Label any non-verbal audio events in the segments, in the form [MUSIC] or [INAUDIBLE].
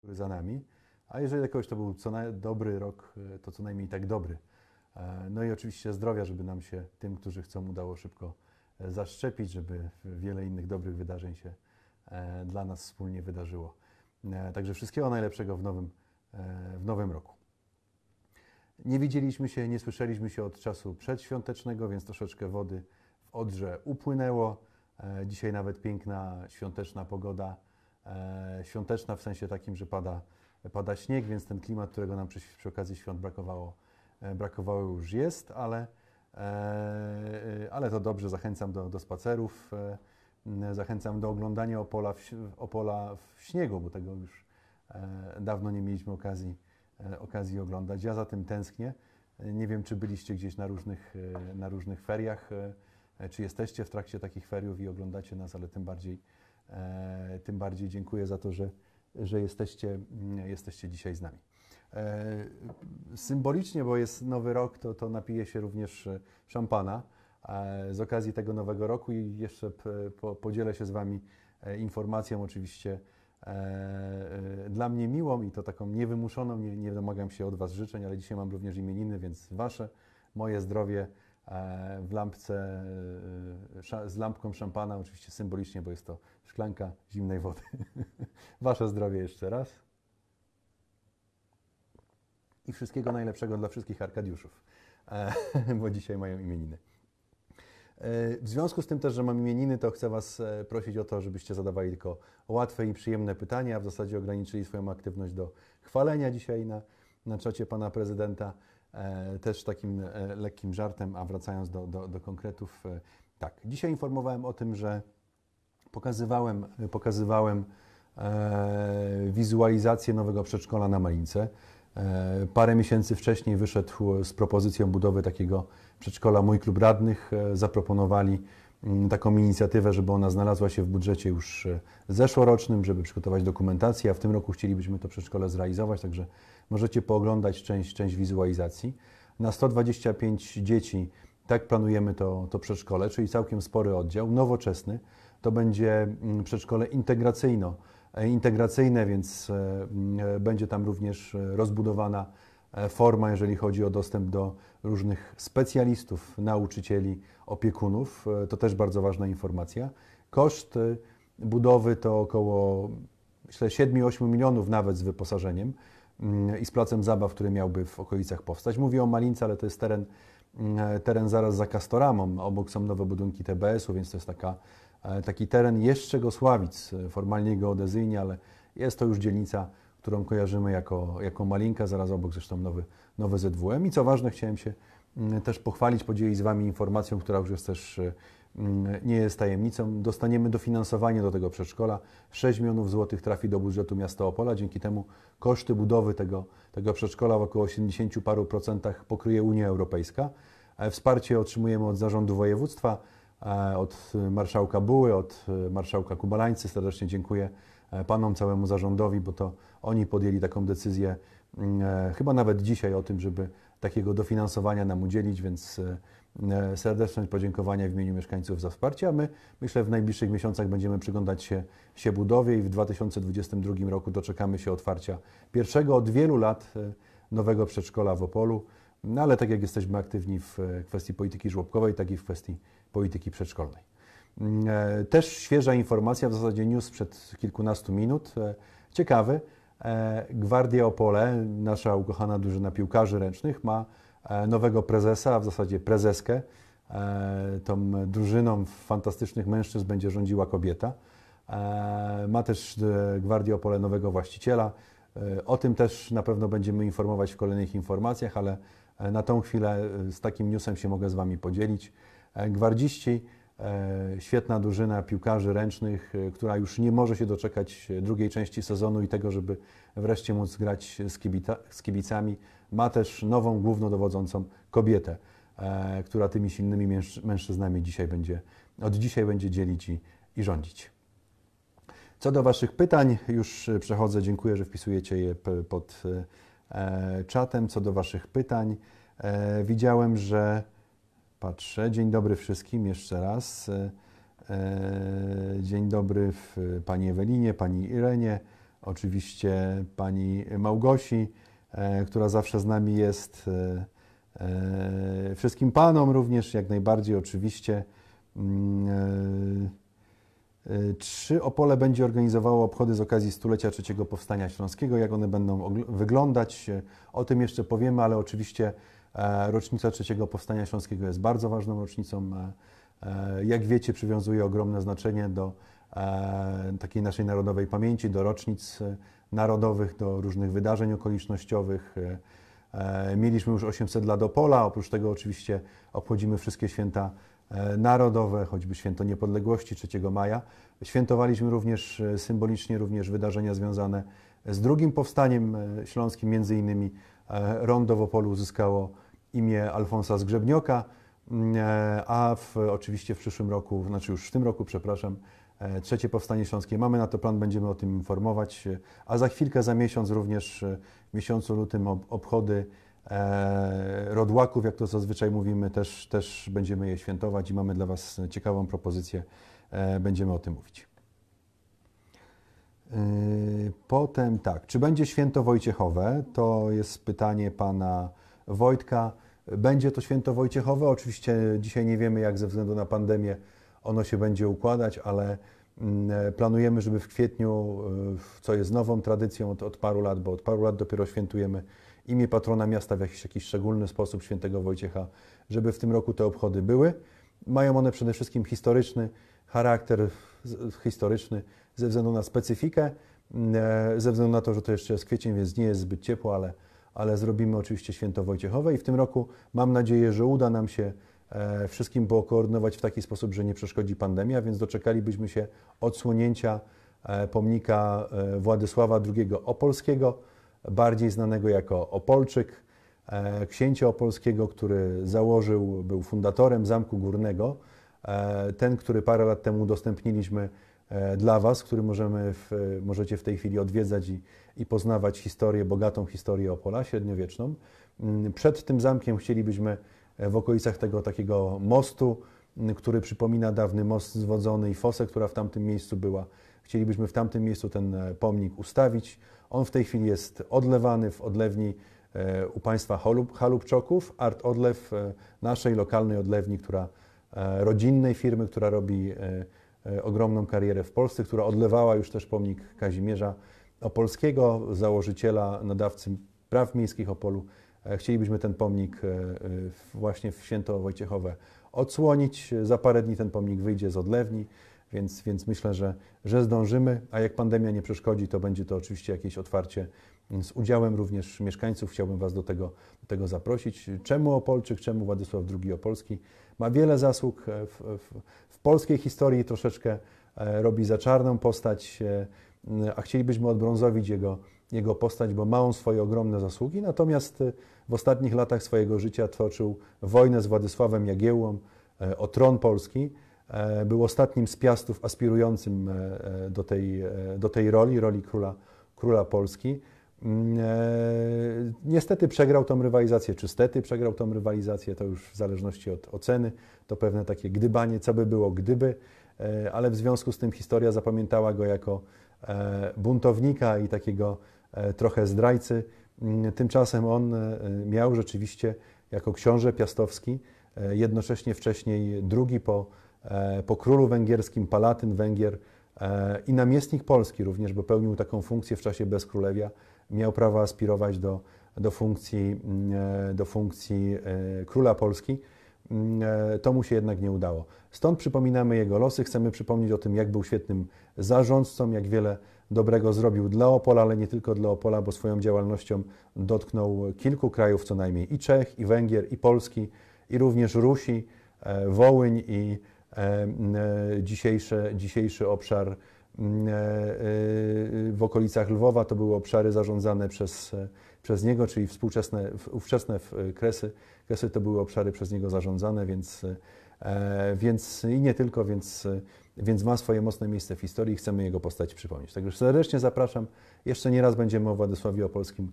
który za nami, a jeżeli jakoś to był co dobry rok, e, to co najmniej tak dobry. E, no i oczywiście zdrowia, żeby nam się tym, którzy chcą, udało szybko e, zaszczepić, żeby wiele innych dobrych wydarzeń się dla nas wspólnie wydarzyło. Także wszystkiego najlepszego w nowym, w nowym roku. Nie widzieliśmy się, nie słyszeliśmy się od czasu przedświątecznego, więc troszeczkę wody w Odrze upłynęło. Dzisiaj nawet piękna świąteczna pogoda E, świąteczna w sensie takim, że pada, pada śnieg, więc ten klimat, którego nam przy, przy okazji świąt brakowało, e, brakowało już jest, ale, e, ale to dobrze, zachęcam do, do spacerów, zachęcam do oglądania Opola w, Opola w śniegu, bo tego już dawno nie mieliśmy okazji, okazji oglądać. Ja za tym tęsknię. Nie wiem, czy byliście gdzieś na różnych, na różnych feriach, czy jesteście w trakcie takich feriów i oglądacie nas, ale tym bardziej E, tym bardziej dziękuję za to, że, że jesteście, mm, jesteście dzisiaj z nami. E, symbolicznie, bo jest nowy rok, to, to napiję się również e, szampana z okazji tego nowego roku i jeszcze podzielę się z Wami informacją, oczywiście dla mnie miłą i to taką niewymuszoną. Nie, nie domagam się od Was życzeń, ale dzisiaj mam również imieniny, więc Wasze, moje zdrowie E, w lampce, e, z lampką szampana, oczywiście symbolicznie, bo jest to szklanka zimnej wody. [LAUGHS] Wasze zdrowie jeszcze raz. I wszystkiego najlepszego dla wszystkich Arkadiuszów, e, [LAUGHS] bo dzisiaj mają imieniny. W związku z tym też, że mam imieniny, to chcę Was prosić o to, żebyście zadawali tylko łatwe i przyjemne pytania, a w zasadzie ograniczyli swoją aktywność do chwalenia dzisiaj na, na czacie Pana Prezydenta. E, też takim e, lekkim żartem, a wracając do, do, do konkretów, e, tak. Dzisiaj informowałem o tym, że pokazywałem, pokazywałem wizualizację nowego przedszkola na Malince. Parę miesięcy wcześniej wyszedł z propozycją budowy takiego przedszkola Mój Klub Radnych. Zaproponowali Mm, taką inicjatywę, żeby ona znalazła się w budżecie już e, zeszłorocznym, żeby przygotować dokumentację, a w tym roku chcielibyśmy to przedszkole zrealizować, także możecie pooglądać część, część wizualizacji. Na 125 dzieci tak planujemy to, to przedszkole, czyli całkiem spory oddział, nowoczesny. To będzie mm, przedszkole integracyjno, e, integracyjne, więc e, będzie tam również rozbudowana E, forma, jeżeli chodzi o dostęp do różnych specjalistów, nauczycieli, opiekunów. E, to też bardzo ważna informacja. Koszt e, budowy to około, myślę, 7-8 milionów nawet z wyposażeniem mm, i z placem zabaw, który miałby w okolicach powstać. Mówię o Malince, ale to jest teren, mm, teren zaraz za Kastoramą. Obok są nowe budynki TBS-u, więc to jest taka, taki teren jeszcze Gosławic, formalnie geodezyjnie, ale jest to już dzielnica którą kojarzymy jako, jako Malinka, zaraz obok zresztą nowy, nowy ZWM. I co ważne, chciałem się mm, też pochwalić, podzielić z Wami informacją, która już jest też mm, nie jest tajemnicą. Dostaniemy dofinansowanie do tego przedszkola. 6 milionów złotych trafi do budżetu miasta Opola. Dzięki temu koszty budowy tego, tego przedszkola w około 80 paru procentach pokryje Unia Europejska. E, wsparcie otrzymujemy od zarządu województwa E, od e, marszałka Buły, od e, marszałka Kubalańcy. Serdecznie dziękuję panom, całemu zarządowi, bo to oni podjęli taką decyzję, mm, chyba nawet dzisiaj, o tym, żeby takiego dofinansowania nam udzielić, więc serdeczne podziękowania w imieniu mieszkańców za wsparcie, a my myślę w najbliższych miesiącach będziemy przyglądać się, się budowie i w 2022 roku doczekamy się otwarcia pierwszego od wielu lat nowego przedszkola w Opolu, no ale tak jak jesteśmy aktywni w kwestii polityki żłobkowej, tak i w kwestii polityki przedszkolnej. Mm, e, też świeża informacja, w zasadzie news sprzed kilkunastu minut. E, ciekawy, e, Gwardia Opole, nasza ukochana drużyna piłkarzy ręcznych, ma nowego prezesa, a w zasadzie prezeskę. Tą drużyną fantastycznych mężczyzn będzie rządziła kobieta. Ma też Gwardia Opole nowego właściciela. O tym też na pewno będziemy informować w kolejnych informacjach, ale na tą chwilę z takim newsem się mogę z Wami podzielić. E, gwardziści, e, świetna drużyna piłkarzy ręcznych, e, która już nie może się doczekać drugiej części sezonu i tego, żeby wreszcie móc grać z, kibita, z kibicami. Ma też nową głównodowodzącą kobietę, która tymi silnymi mężczyznami dzisiaj będzie, od dzisiaj będzie dzielić i, i rządzić. Co do Waszych pytań, już przechodzę, dziękuję, że wpisujecie je pod czatem. Co do Waszych pytań, widziałem, że Patrzę. Dzień dobry wszystkim jeszcze raz. E, e, dzień dobry pani Ewelinie, pani Irenie, oczywiście pani Małgosi, e, która zawsze z nami jest. Wszystkim panom również, jak najbardziej oczywiście. Czy mm, Opole będzie organizowało obchody z okazji stulecia III Powstania Śląskiego? Jak one będą wyglądać? O tym jeszcze powiemy, ale oczywiście E, rocznica III Powstania Śląskiego jest bardzo ważną rocznicą. E, e, jak wiecie, przywiązuje ogromne znaczenie do takiej naszej narodowej pamięci, do rocznic narodowych, do różnych wydarzeń okolicznościowych. Mieliśmy już 800 lat Pola. oprócz tego oczywiście obchodzimy wszystkie święta narodowe, choćby Święto Niepodległości 3 maja. Świętowaliśmy również symbolicznie również wydarzenia związane z drugim powstaniem śląskim, między innymi E, Rondo w Opolu uzyskało imię Alfonsa Zgrzebnioka, mm, e, a w, oczywiście w przyszłym roku, znaczy już w tym roku, przepraszam, e, trzecie powstanie śląskie. Mamy na to plan, będziemy o tym informować, a za chwilkę, za miesiąc również w miesiącu lutym obchody rodłaków, jak to zazwyczaj mówimy, też, też będziemy je świętować i mamy dla Was ciekawą propozycję, będziemy o tym mówić. Y, potem tak, czy będzie święto Wojciechowe? To jest pytanie pana Wojtka. Będzie to święto Wojciechowe. Oczywiście dzisiaj nie wiemy, jak ze względu na pandemię ono się będzie układać, ale mm, planujemy, żeby w kwietniu, y, co jest nową tradycją od, od paru lat, bo od paru lat dopiero świętujemy imię patrona miasta w jakiś, jakiś szczególny sposób, świętego Wojciecha, żeby w tym roku te obchody były. Mają one przede wszystkim historyczny charakter, historyczny, ze względu na specyfikę, mm, e, ze względu na to, że to jeszcze jest kwiecień, więc nie jest zbyt ciepło, ale, ale zrobimy oczywiście święto Wojciechowe i w tym roku mam nadzieję, że uda nam się e, wszystkim pokoordynować w taki sposób, że nie przeszkodzi pandemia, więc doczekalibyśmy się odsłonięcia e, pomnika Władysława II Opolskiego, bardziej znanego jako Opolczyk, księcia opolskiego, który założył, był fundatorem Zamku Górnego, ten, który parę lat temu udostępniliśmy E, dla Was, który możemy w, e, możecie w tej chwili odwiedzać i, i poznawać historię, bogatą historię Opola, średniowieczną. Mm, przed tym zamkiem chcielibyśmy e, w okolicach tego takiego mostu, mm, który przypomina dawny most zwodzony i fosę, która w tamtym miejscu była. Chcielibyśmy w tamtym miejscu ten pomnik ustawić. On w tej chwili jest odlewany w odlewni u państwa Holub, Halubczoków, Art Odlew, naszej lokalnej odlewni, która rodzinnej firmy, która robi E, ogromną karierę w Polsce, która odlewała już też pomnik Kazimierza Opolskiego, założyciela, nadawcy praw miejskich Opolu. E, chcielibyśmy ten pomnik e, właśnie w Święto Wojciechowe odsłonić. Za parę dni ten pomnik wyjdzie z odlewni, więc, więc myślę, że, że zdążymy, a jak pandemia nie przeszkodzi, to będzie to oczywiście jakieś otwarcie z udziałem również mieszkańców. Chciałbym Was do tego, do tego zaprosić. Czemu Opolczyk, czemu Władysław II Opolski? Ma wiele zasług e, w, w, w polskiej historii, troszeczkę e, robi za czarną postać, e, a chcielibyśmy odbrązowić jego, jego postać, bo ma on swoje ogromne zasługi. Natomiast w ostatnich latach swojego życia toczył wojnę z Władysławem Jagiełłą o tron Polski. Był ostatnim z piastów aspirującym do tej, do tej roli, roli króla, króla Polski. Mm, e, niestety przegrał tą rywalizację, czy stety przegrał tą rywalizację, to już w zależności od oceny, to pewne takie gdybanie, co by było gdyby, e, ale w związku z tym historia zapamiętała go jako e, buntownika i takiego trochę zdrajcy. Mm, tymczasem on miał rzeczywiście jako książę piastowski, jednocześnie wcześniej drugi po, po królu węgierskim, palatyn Węgier i namiestnik Polski również, bo pełnił taką funkcję w czasie bezkrólewia, miał prawo aspirować do, do funkcji, mm, e, do funkcji e, króla Polski. Mm, e, to mu się jednak nie udało. Stąd przypominamy jego losy, chcemy przypomnieć o tym, jak był świetnym zarządcą, jak wiele dobrego zrobił dla Opola, ale nie tylko dla Opola, bo swoją działalnością dotknął kilku krajów, co najmniej i Czech, i Węgier, i Polski, i również Rusi, Wołyń i dzisiejszy, dzisiejszy obszar Mm, e, e, w okolicach Lwowa. To były obszary zarządzane przez, e, przez niego, czyli współczesne, ówczesne Kresy. Kresy to były obszary przez niego zarządzane, więc, więc i nie tylko, więc, więc ma swoje mocne miejsce w historii i chcemy jego postać przypomnieć. Także serdecznie zapraszam. Jeszcze nie raz będziemy o Władysławie Opolskim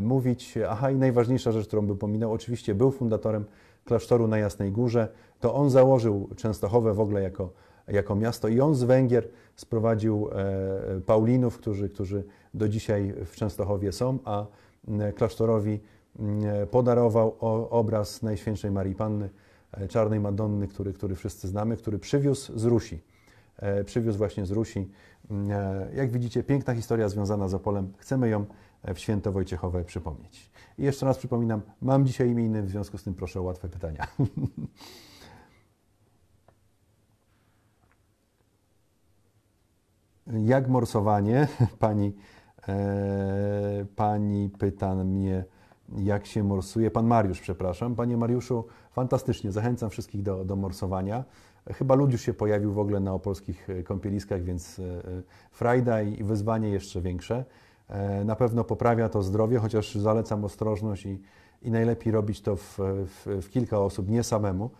mówić. Aha, i najważniejsza rzecz, którą bym pominął, oczywiście był fundatorem klasztoru na Jasnej Górze. To on założył Częstochowę w ogóle jako jako miasto. I on z Węgier sprowadził e, Paulinów, którzy, którzy do dzisiaj w Częstochowie są, a klasztorowi podarował obraz Najświętszej Marii Panny, e, Czarnej Madonny, który, który wszyscy znamy, który przywiózł z Rusi. E, przywiózł właśnie z Rusi. Jak widzicie, piękna historia związana z Opolem. Chcemy ją w święto Wojciechowe przypomnieć. I jeszcze raz przypominam, mam dzisiaj imieniny, w związku z tym proszę o łatwe pytania. [LAUGHS] Jak morsowanie? [LAUGHS] Pani, e, pani pyta mnie, jak się morsuje. Pan Mariusz, przepraszam. Panie Mariuszu, fantastycznie. Zachęcam wszystkich do, do morsowania. Chyba lud już się pojawił w ogóle na opolskich e, kąpieliskach, więc e, e, frajda i wyzwanie jeszcze większe. Na pewno poprawia to zdrowie, chociaż zalecam ostrożność i, i najlepiej robić to w, w, w kilka osób, nie samemu.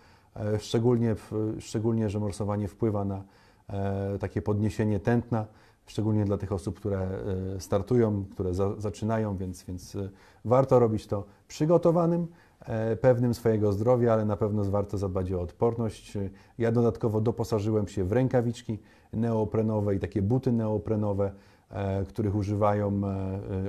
Szczególnie, w, szczególnie, że morsowanie wpływa na, E, takie podniesienie tętna, szczególnie dla tych osób, które e, startują, które za, zaczynają, więc, więc e, warto robić to przygotowanym, pewnym swojego zdrowia, ale na pewno warto zadbać o odporność. Ja dodatkowo doposażyłem się w rękawiczki neoprenowe i takie buty neoprenowe, których używają,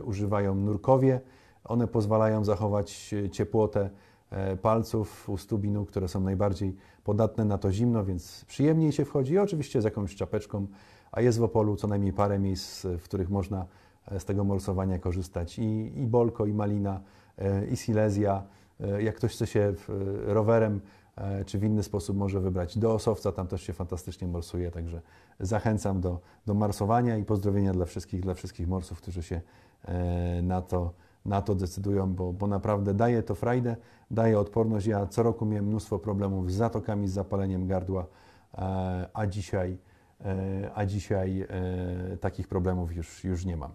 używają nurkowie. One pozwalają zachować ciepłotę E, palców u stubinu, które są najbardziej podatne na to zimno, więc przyjemniej się wchodzi i oczywiście z jakąś czapeczką, a jest w Opolu co najmniej parę miejsc, e, w których można e, z tego morsowania korzystać i, i Bolko, i Malina, i Silesia. Jak ktoś chce się rowerem czy w inny sposób może wybrać do Osowca, tam też się fantastycznie morsuje, także zachęcam do, do marsowania i pozdrowienia dla wszystkich, dla wszystkich morsów, którzy się na to na to decydują, bo, bo naprawdę daje to frajdę, daje odporność. Ja co roku miałem mnóstwo problemów z zatokami, z zapaleniem gardła, e, a dzisiaj, e, a dzisiaj e, takich problemów już, już nie mam.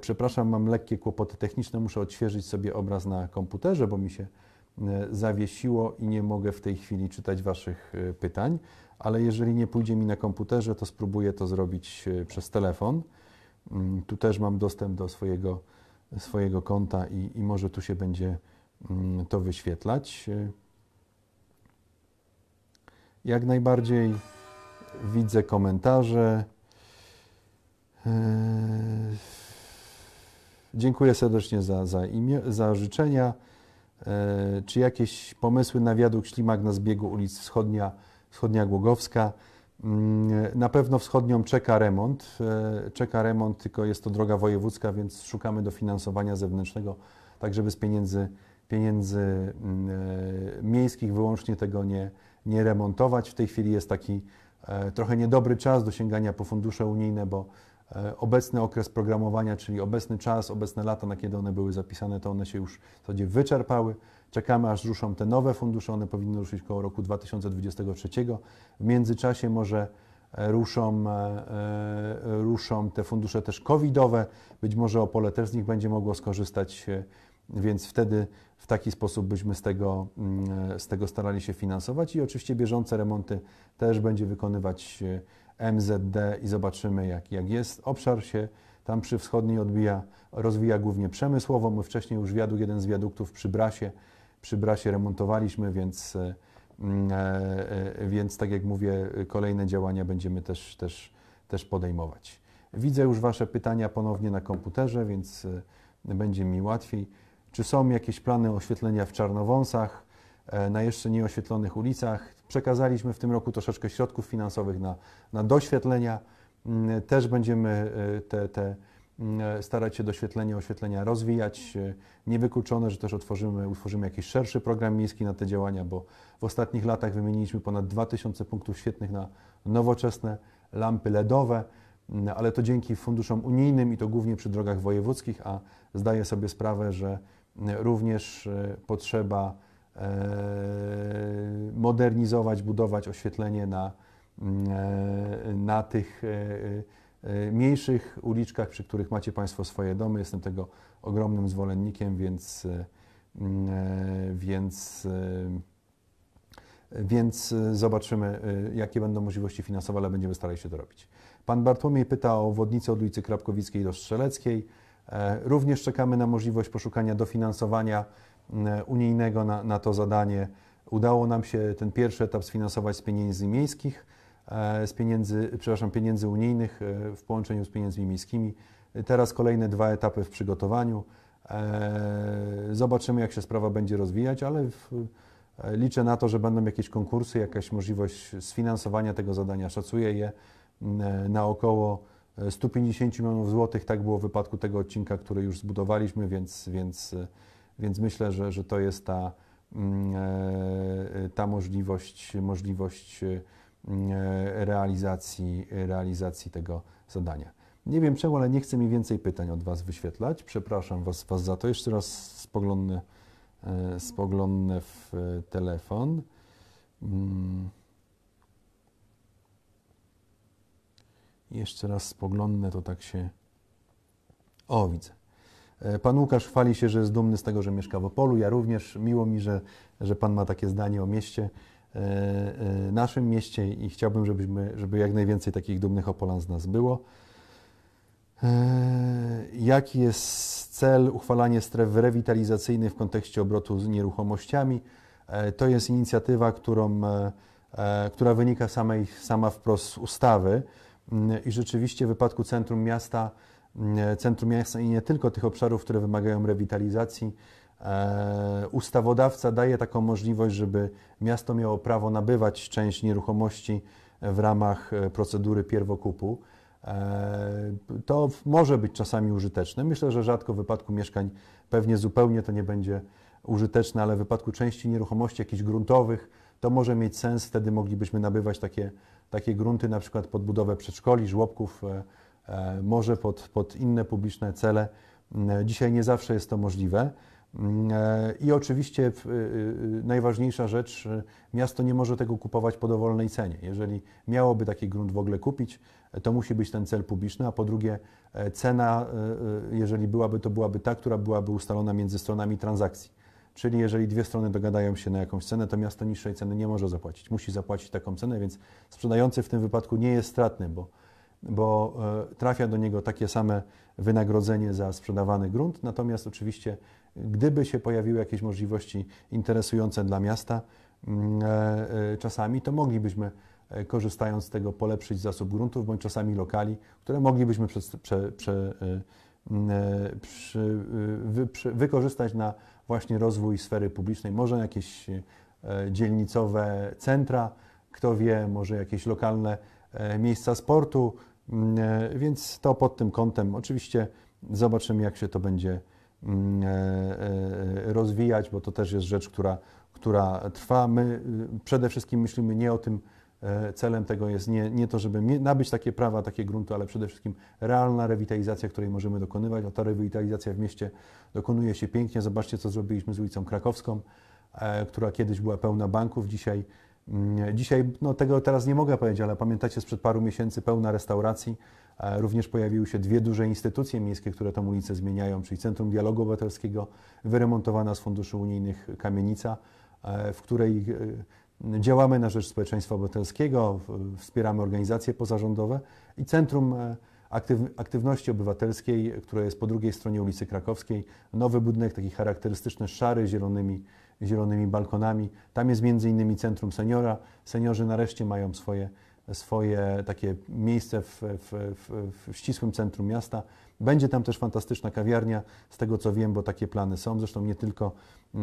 Przepraszam, mam lekkie kłopoty techniczne, muszę odświeżyć sobie obraz na komputerze, bo mi się zawiesiło i nie mogę w tej chwili czytać Waszych pytań, ale jeżeli nie pójdzie mi na komputerze, to spróbuję to zrobić przez telefon. Mm, tu też mam dostęp do swojego swojego konta i, i może tu się będzie mm, to wyświetlać. Jak najbardziej widzę komentarze. E, dziękuję serdecznie za, za, imię, za życzenia. E, czy jakieś pomysły na wiadukt Ślimak na zbiegu ulic Wschodnia, Wschodnia Głogowska? Mm, na pewno wschodnią czeka remont. E, czeka remont, tylko jest to droga wojewódzka, więc szukamy dofinansowania zewnętrznego, tak żeby z pieniędzy, pieniędzy mm, e, miejskich wyłącznie tego nie, nie remontować. W tej chwili jest taki e, trochę niedobry czas do sięgania po fundusze unijne, bo E, obecny okres programowania, czyli obecny czas, obecne lata, na kiedy one były zapisane, to one się już w zasadzie wyczerpały. Czekamy, aż ruszą te nowe fundusze, one powinny ruszyć koło roku 2023. W międzyczasie może e, ruszą, e, ruszą te fundusze też covidowe, być może Opole też z nich będzie mogło skorzystać, więc wtedy w taki sposób byśmy z tego, mm, z tego starali się finansować i oczywiście bieżące remonty też będzie wykonywać MZD i zobaczymy, jak, jak jest. Obszar się tam przy wschodniej odbija, rozwija głównie przemysłowo. My wcześniej już wiadukt, jeden z wiaduktów przy Brasie, przy Brasie remontowaliśmy, więc, e, mm, e, e, więc tak jak mówię, kolejne działania będziemy też, też, też podejmować. Widzę już Wasze pytania ponownie na komputerze, więc będzie mi łatwiej. Czy są jakieś plany oświetlenia w Czarnowąsach? E, na jeszcze nieoświetlonych ulicach. Przekazaliśmy w tym roku troszeczkę środków finansowych na, na doświetlenia. Mm, też będziemy e, te, te mm, e, starać się doświetlenie oświetlenia rozwijać. Niewykluczone, że też otworzymy, utworzymy jakiś szerszy program miejski na te działania, bo w ostatnich latach wymieniliśmy ponad 2000 punktów świetnych na nowoczesne lampy LEDowe, mm, ale to dzięki funduszom unijnym i to głównie przy drogach wojewódzkich, a zdaję sobie sprawę, że również potrzeba E, modernizować, budować oświetlenie na, mm, e, na tych e, mniejszych uliczkach, przy których macie Państwo swoje domy. Jestem tego ogromnym zwolennikiem, więc, mm, więc, więc zobaczymy, jakie będą możliwości finansowe, ale będziemy starali się to robić. Pan Bartłomiej pyta o wodnicę od ulicy Krapkowickiej do Strzeleckiej. Również czekamy na możliwość poszukania dofinansowania E, unijnego na, na to zadanie. Udało nam się ten pierwszy etap sfinansować z pieniędzy miejskich, e, z pieniędzy, przepraszam, pieniędzy unijnych e, w połączeniu z pieniędzmi miejskimi. Teraz kolejne dwa etapy w przygotowaniu. Zobaczymy, jak się sprawa będzie rozwijać, ale w, liczę na to, że będą jakieś konkursy, jakaś możliwość sfinansowania tego zadania. Szacuję je na około 150 milionów złotych. Tak było w wypadku tego odcinka, który już zbudowaliśmy, więc, więc więc myślę, że, że to jest ta, mm, e, e, ta możliwość, możliwość e, realizacji, realizacji tego zadania. Nie wiem czemu, ale nie chcę mi więcej pytań od Was wyświetlać. Przepraszam Was, was za to. Jeszcze raz spoglądnę, spoglądnę w telefon. Mm. Jeszcze raz spoglądnę, to tak się. O, widzę. E, pan Łukasz chwali się, że jest dumny z tego, że mieszka w Opolu. Ja również. Miło mi, że, że Pan ma takie zdanie o mieście, e, e, naszym mieście i chciałbym, żebyśmy, żeby jak najwięcej takich dumnych Opolan z nas było. Jaki jest cel uchwalania stref rewitalizacyjnych w kontekście obrotu z nieruchomościami? To jest inicjatywa, którą, która wynika samej, sama wprost z ustawy mm, i rzeczywiście w wypadku Centrum Miasta E, centrum miasta i nie tylko tych obszarów, które wymagają rewitalizacji. E, ustawodawca daje taką możliwość, żeby miasto miało prawo nabywać część nieruchomości w ramach e, procedury pierwokupu. To może być czasami użyteczne. Myślę, że rzadko w wypadku mieszkań pewnie zupełnie to nie będzie użyteczne, ale w wypadku części nieruchomości jakichś gruntowych to może mieć sens. Wtedy moglibyśmy nabywać takie, takie grunty, na przykład pod budowę przedszkoli, żłobków, E, może pod, pod inne publiczne cele. Mm, e, dzisiaj nie zawsze jest to możliwe. Mm, e, I oczywiście y, y, y, najważniejsza rzecz, miasto nie może tego kupować po dowolnej cenie. Jeżeli miałoby taki grunt w ogóle kupić, to musi być ten cel publiczny, a po drugie cena, jeżeli byłaby, to byłaby ta, która byłaby ustalona między stronami transakcji. Czyli jeżeli dwie strony dogadają się na jakąś cenę, to miasto niższej ceny nie może zapłacić. Musi zapłacić taką cenę, więc sprzedający w tym wypadku nie jest stratny, bo bo e, trafia do niego takie same wynagrodzenie za sprzedawany grunt. Natomiast oczywiście, gdyby się pojawiły jakieś możliwości interesujące dla miasta mm, e, e, czasami, to moglibyśmy korzystając z tego polepszyć zasób gruntów, bądź czasami lokali, które moglibyśmy mm, wy, wykorzystać na właśnie rozwój sfery publicznej. Może jakieś dzielnicowe centra, kto wie, może jakieś lokalne E, miejsca sportu, mm, e, więc to pod tym kątem oczywiście zobaczymy, jak się to będzie mm, e, rozwijać, bo to też jest rzecz, która, która trwa. My y, przede wszystkim myślimy nie o tym, celem tego jest nie, nie to, żeby nabyć takie prawa, takie grunty, ale przede wszystkim realna rewitalizacja, której możemy dokonywać, a ta rewitalizacja w mieście dokonuje się pięknie. Zobaczcie, co zrobiliśmy z ulicą Krakowską, która kiedyś była pełna banków, dzisiaj Mm, dzisiaj no, tego teraz nie mogę powiedzieć, ale pamiętacie sprzed paru miesięcy pełna restauracji. E, również pojawiły się dwie duże instytucje miejskie, które tę ulicę zmieniają, czyli Centrum Dialogu Obywatelskiego, wyremontowana z funduszy unijnych kamienica, e, w której e, działamy na rzecz społeczeństwa obywatelskiego, wspieramy organizacje pozarządowe i Centrum Aktywności Obywatelskiej, które jest po drugiej stronie ulicy Krakowskiej. Nowy budynek, taki charakterystyczny, szary, zielonymi zielonymi balkonami. Tam jest między innymi Centrum Seniora. Seniorzy nareszcie mają swoje, swoje takie miejsce w, w, w, w ścisłym centrum miasta. Będzie tam też fantastyczna kawiarnia, z tego co wiem, bo takie plany są. Zresztą nie tylko e,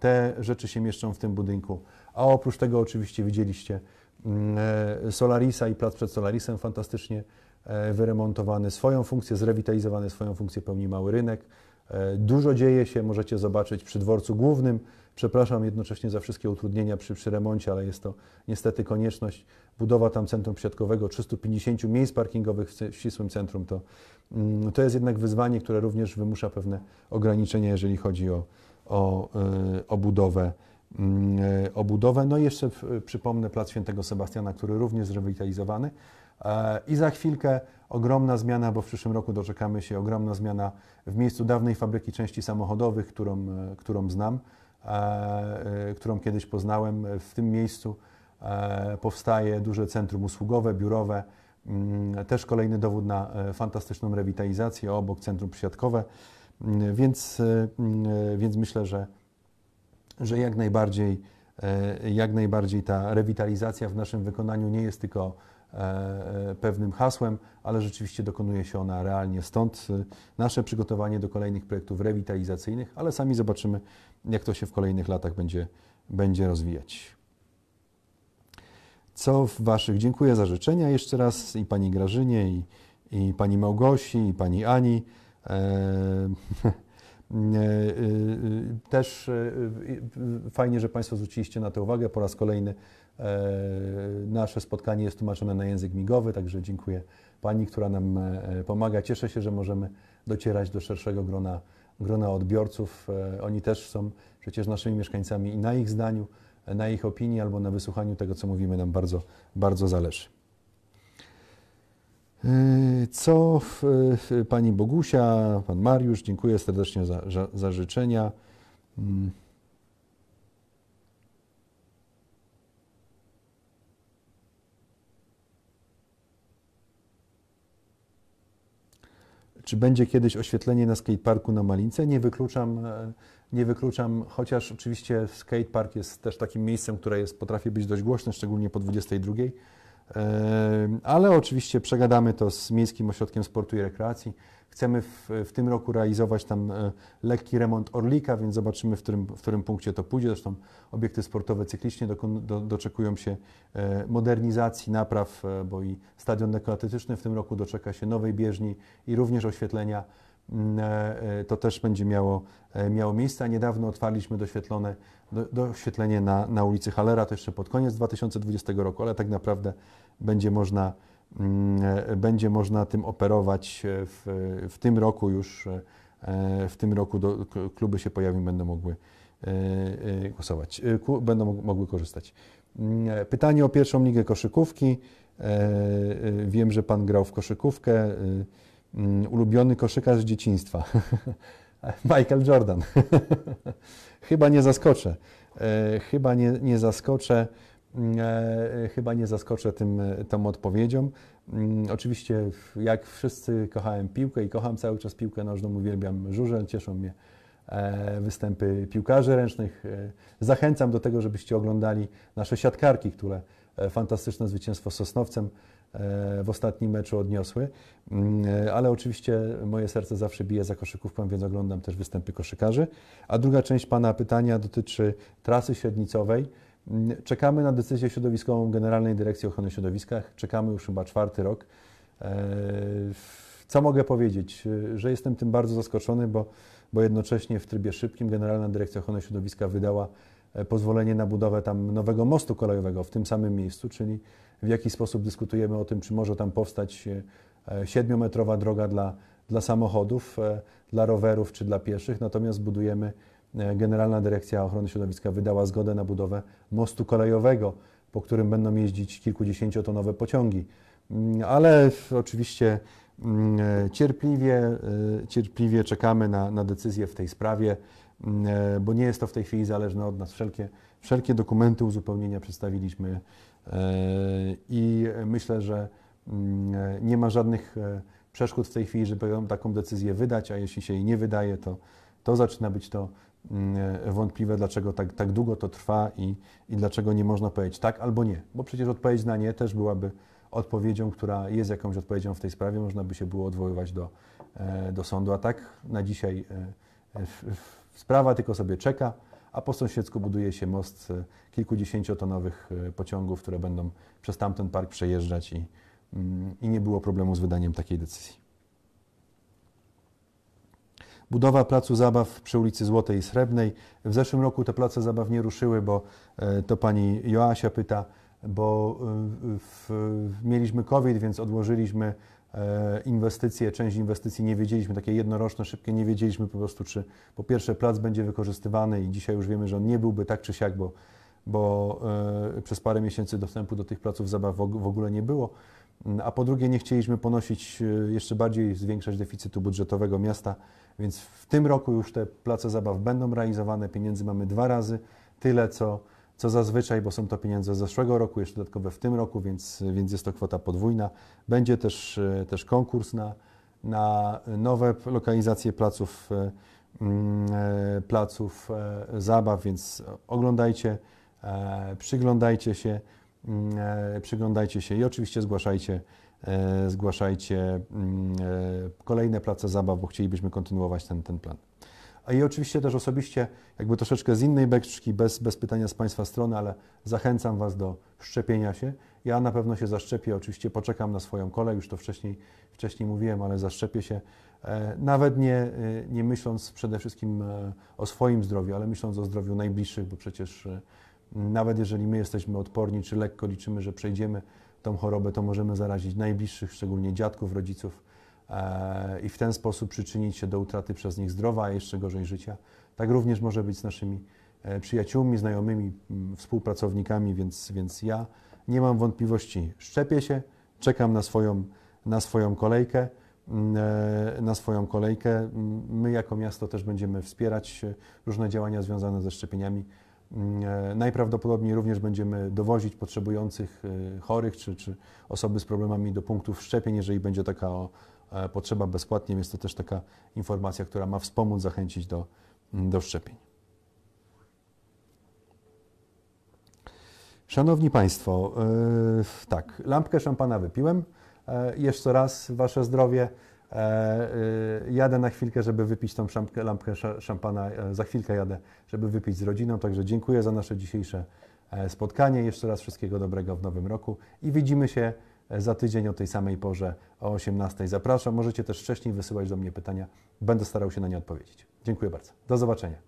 te rzeczy się mieszczą w tym budynku. A oprócz tego oczywiście widzieliście e, Solarisa i plac przed Solarisem fantastycznie e, wyremontowany, swoją funkcję, zrewitalizowany swoją funkcję pełni mały rynek. E, dużo dzieje się, możecie zobaczyć przy dworcu głównym. Przepraszam jednocześnie za wszystkie utrudnienia przy, przy remoncie, ale jest to niestety konieczność. Budowa tam centrum siatkowego, 350 miejsc parkingowych w ścisłym centrum, to, mm, to jest jednak wyzwanie, które również wymusza pewne ograniczenia, jeżeli chodzi o, o, e, o budowę mm, e, obudowę. No i jeszcze przypomnę plac Świętego Sebastiana, który również zrewitalizowany. I za chwilkę Ogromna zmiana, bo w przyszłym roku doczekamy się, ogromna zmiana w miejscu dawnej fabryki części samochodowych, którą, e, którą znam, e, e, którą kiedyś poznałem. W tym miejscu powstaje duże centrum usługowe, biurowe, mm, też kolejny dowód na fantastyczną rewitalizację, obok centrum przysiadkowe, mm, więc, mm, więc myślę, że, że jak najbardziej jak najbardziej ta rewitalizacja w naszym wykonaniu nie jest tylko E, e, pewnym hasłem, ale rzeczywiście dokonuje się ona realnie. Stąd y, nasze przygotowanie do kolejnych projektów rewitalizacyjnych, ale sami zobaczymy, jak to się w kolejnych latach będzie, będzie rozwijać. Co w Waszych? Dziękuję za życzenia jeszcze raz i Pani Grażynie, i, i Pani Małgosi, i Pani Ani. Eee, [LAUGHS] Też fajnie, że Państwo zwróciliście na to uwagę po raz kolejny. E, nasze spotkanie jest tłumaczone na język migowy, także dziękuję Pani, która nam e, pomaga. Cieszę się, że możemy docierać do szerszego grona, grona odbiorców. E, oni też są przecież naszymi mieszkańcami i na ich zdaniu, na ich opinii albo na wysłuchaniu tego, co mówimy, nam bardzo, bardzo zależy. Co Pani Bogusia, Pan Mariusz, dziękuję serdecznie za, za, za życzenia. Mm. Czy będzie kiedyś oświetlenie na skateparku na Malince? Nie wykluczam, e, nie wykluczam, chociaż oczywiście skatepark jest też takim miejscem, które jest, potrafi być dość głośne, szczególnie po 22. E, ale oczywiście przegadamy to z Miejskim Ośrodkiem Sportu i Rekreacji. Chcemy w, w, tym roku realizować tam e, lekki remont Orlika, więc zobaczymy, w którym, w którym punkcie to pójdzie. Zresztą obiekty sportowe cyklicznie do, do, doczekują się e, modernizacji, napraw, e, bo i stadion lekkoatletyczny w tym roku doczeka się nowej bieżni i również oświetlenia mm, to też będzie miało, miało miejsce. Niedawno otwarliśmy doświetlone, do, doświetlenie na, na ulicy Halera, to jeszcze pod koniec 2020 roku, ale tak naprawdę będzie można Mm, będzie można tym operować e, w, w tym roku już, e, w tym roku do, kluby się pojawią i będą mogły e, głosować, będą mogły korzystać. Mm, pytanie o pierwszą ligę koszykówki. Wiem, że Pan grał w koszykówkę. Mm, ulubiony koszykarz z dzieciństwa. [LAUGHS] Michael Jordan. [LAUGHS] Chyba nie zaskoczę. Chyba nie, nie zaskoczę. Mm, e, e, chyba nie zaskoczę tym, e, tą odpowiedzią. Mm, oczywiście, jak wszyscy, kochałem piłkę i kocham cały czas piłkę nożną, uwielbiam żużel, cieszą mnie występy piłkarzy ręcznych. Zachęcam do tego, żebyście oglądali nasze siatkarki, które fantastyczne zwycięstwo z Sosnowcem w ostatnim meczu odniosły. Mm, ale oczywiście moje serce zawsze bije za koszykówką, więc oglądam też występy koszykarzy. A druga część Pana pytania dotyczy trasy średnicowej. Czekamy na decyzję środowiskową Generalnej Dyrekcji Ochrony Środowiska. Czekamy już chyba czwarty rok. E, co mogę powiedzieć? E, że jestem tym bardzo zaskoczony, bo, bo jednocześnie w trybie szybkim Generalna Dyrekcja Ochrony Środowiska wydała e, pozwolenie na budowę tam nowego mostu kolejowego w tym samym miejscu, czyli w jaki sposób dyskutujemy o tym, czy może tam powstać siedmiometrowa droga dla, dla samochodów, dla rowerów czy dla pieszych, natomiast budujemy E, Generalna Dyrekcja Ochrony Środowiska wydała zgodę na budowę mostu kolejowego, po którym będą jeździć kilkudziesięciotonowe pociągi. Mm, ale oczywiście mm, e, cierpliwie, e, cierpliwie czekamy na, na decyzję w tej sprawie, mm, bo nie jest to w tej chwili zależne od nas. Wszelkie, wszelkie dokumenty uzupełnienia przedstawiliśmy i myślę, że nie ma żadnych przeszkód w tej chwili, żeby taką decyzję wydać, a jeśli się jej nie wydaje, to, to zaczyna być to E, wątpliwe, dlaczego tak, tak długo to trwa i, i dlaczego nie można powiedzieć tak albo nie. Bo przecież odpowiedź na nie też byłaby odpowiedzią, która jest jakąś odpowiedzią w tej sprawie. Można by się było odwoływać do, e, do sądu, a tak na dzisiaj e, sprawa tylko sobie czeka, a po sąsiedzku buduje się most kilkudziesięciotonowych pociągów, które będą przez tamten park przejeżdżać i, mm, i nie było problemu z wydaniem takiej decyzji. Budowa placu zabaw przy ulicy Złotej i Srebrnej. W zeszłym roku te place zabaw nie ruszyły, bo e, to pani Joasia pyta, bo e, w, mieliśmy COVID, więc odłożyliśmy e, inwestycje, część inwestycji nie wiedzieliśmy, takie jednoroczne, szybkie, nie wiedzieliśmy po prostu, czy po pierwsze plac będzie wykorzystywany i dzisiaj już wiemy, że on nie byłby tak czy siak, bo, bo przez parę miesięcy dostępu do tych placów zabaw w ogóle nie było. Mm, a po drugie nie chcieliśmy ponosić, e, jeszcze bardziej zwiększać deficytu budżetowego miasta, więc w tym roku już te place zabaw będą realizowane, pieniędzy mamy dwa razy tyle, co, co zazwyczaj, bo są to pieniądze z zeszłego roku, jeszcze dodatkowe w tym roku, więc, więc jest to kwota podwójna. Będzie też, e, też konkurs na, na nowe lokalizacje placów, e, mm, placów zabaw, więc oglądajcie, przyglądajcie się. Mm, e, przyglądajcie się i oczywiście zgłaszajcie, e, zgłaszajcie mm, e, kolejne prace zabaw, bo chcielibyśmy kontynuować ten, ten plan. A i oczywiście też osobiście, jakby troszeczkę z innej beczki, bez, bez pytania z Państwa strony, ale zachęcam Was do szczepienia się. Ja na pewno się zaszczepię, oczywiście poczekam na swoją kolej, już to wcześniej, wcześniej mówiłem, ale zaszczepię się nawet nie, nie myśląc przede wszystkim o swoim zdrowiu, ale myśląc o zdrowiu najbliższych, bo przecież nawet jeżeli my jesteśmy odporni, czy lekko liczymy, że przejdziemy tą chorobę, to możemy zarazić najbliższych, szczególnie dziadków, rodziców e, i w ten sposób przyczynić się do utraty przez nich zdrowia, a jeszcze gorzej życia. Tak również może być z naszymi e, przyjaciółmi, znajomymi, mm, współpracownikami, więc, więc ja nie mam wątpliwości. Szczepię się, czekam na swoją, na swoją kolejkę. Mm, e, na swoją kolejkę. Mm, my, jako miasto, też będziemy wspierać różne działania związane ze szczepieniami. Mm, e, najprawdopodobniej również będziemy dowozić potrzebujących y, chorych czy, czy osoby z problemami do punktów szczepień, jeżeli będzie taka e, potrzeba bezpłatnie, więc to też taka informacja, która ma wspomóc zachęcić do, mm, do szczepień. Szanowni Państwo, y, tak, lampkę szampana wypiłem. E, jeszcze raz Wasze zdrowie. E, y, jadę na chwilkę, żeby wypić tą lampkę szampana. E, za chwilkę jadę, żeby wypić z rodziną. Także dziękuję za nasze dzisiejsze e, spotkanie. Jeszcze raz wszystkiego dobrego w nowym roku i widzimy się za tydzień o tej samej porze o 18. Zapraszam. Możecie też wcześniej wysyłać do mnie pytania. Będę starał się na nie odpowiedzieć. Dziękuję bardzo. Do zobaczenia.